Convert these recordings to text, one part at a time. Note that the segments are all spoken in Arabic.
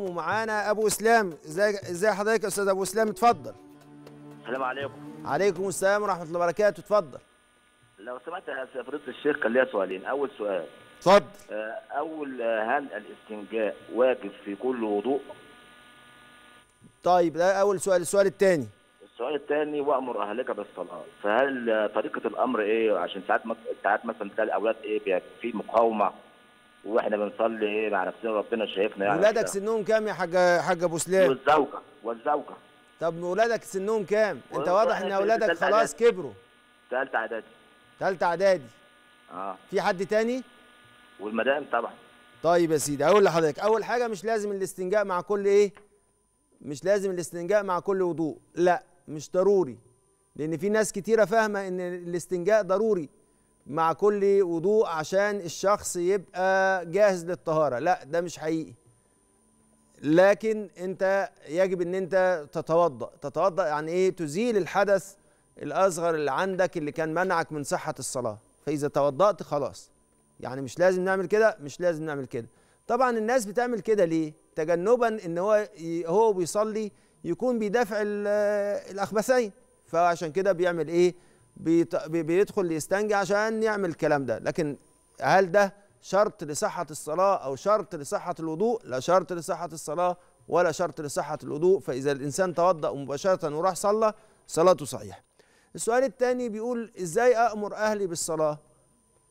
ومعانا ابو اسلام ازاي ازاي حضرتك يا استاذ ابو اسلام اتفضل السلام عليكم عليكم السلام ورحمه الله وبركاته اتفضل لو سمحت يا فضيله الشيخ كان ليا سؤالين اول سؤال اتفضل آه، اول هل الاستنجاء واجب في كل وضوء طيب ده اول سؤال السؤال الثاني السؤال الثاني وامر اهلك بالصلاه فهل طريقه الامر ايه عشان ساعات ساعات مثلا تلاقي الاولاد ايه في مقاومه واحنا بنصلي ايه مع نفسنا ربنا شايفنا يعني ولادك سنهم كام يا حاج حاج ابو سلام؟ والزوجه والزوجه طب ولادك سنهم كام؟ انت واضح ان اولادك خلاص كبروا ثالثه اعدادي ثالثه اعدادي اه في حد تاني؟ والمدام طبعا طيب يا سيدي اقول لحضرتك اول حاجه مش لازم الاستنجاء مع كل ايه؟ مش لازم الاستنجاء مع كل وضوء لا مش ضروري لان في ناس كتيره فاهمه ان الاستنجاء ضروري مع كل وضوء عشان الشخص يبقى جاهز للطهاره لا ده مش حقيقي لكن انت يجب ان انت تتوضا تتوضا يعني ايه تزيل الحدث الاصغر اللي عندك اللي كان منعك من صحه الصلاه فاذا توضات خلاص يعني مش لازم نعمل كده مش لازم نعمل كده طبعا الناس بتعمل كده ليه تجنبا ان هو هو بيصلي يكون بيدافع الاخبثين فعشان كده بيعمل ايه بيدخل ليستنجي عشان يعمل الكلام ده لكن هل ده شرط لصحة الصلاة أو شرط لصحة الوضوء لا شرط لصحة الصلاة ولا شرط لصحة الوضوء فإذا الإنسان توضأ مباشرة وراح صلى صلاته صحيحة السؤال الثاني بيقول إزاي أأمر أهلي بالصلاة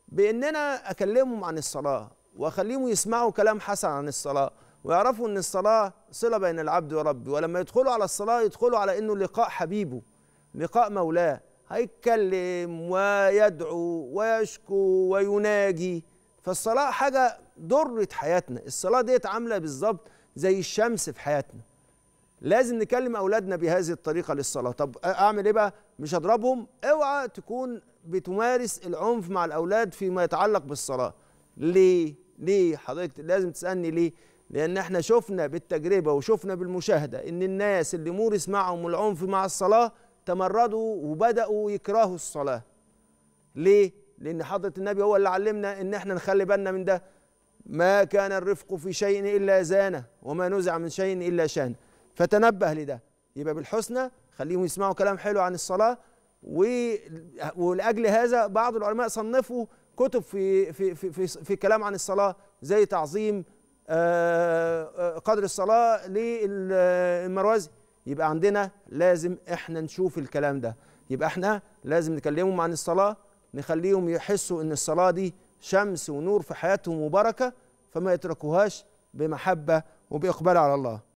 بإننا أكلمهم عن الصلاة وأخليهم يسمعوا كلام حسن عن الصلاة ويعرفوا أن الصلاة صلة بين العبد وربي ولما يدخلوا على الصلاة يدخلوا على أنه لقاء حبيبه لقاء مولاه هيتكلم ويدعو ويشكو ويناجي فالصلاة حاجة ضرت حياتنا الصلاة ديت عاملة بالظبط زي الشمس في حياتنا لازم نكلم أولادنا بهذه الطريقة للصلاة طب أعمل إيه بقى مش هضربهم اوعى تكون بتمارس العنف مع الأولاد فيما يتعلق بالصلاة ليه ليه حضرتك لازم تسألني ليه لأن احنا شفنا بالتجربة وشفنا بالمشاهدة إن الناس اللي مورس معهم العنف مع الصلاة تمردوا وبداوا يكرهوا الصلاه ليه لان حضره النبي هو اللي علمنا ان احنا نخلي بالنا من ده ما كان الرفق في شيء الا زانه وما نزع من شيء الا شانه فتنبه لده يبقى بالحسنى خليهم يسمعوا كلام حلو عن الصلاه ولاجل هذا بعض العلماء صنفوا كتب في في في في, في كلام عن الصلاه زي تعظيم آه، آه، قدر الصلاه للمروزي يبقى عندنا لازم احنا نشوف الكلام ده يبقى احنا لازم نكلمهم عن الصلاة نخليهم يحسوا ان الصلاة دي شمس ونور في حياتهم وبركة فما يتركوهاش بمحبة وبإقبال على الله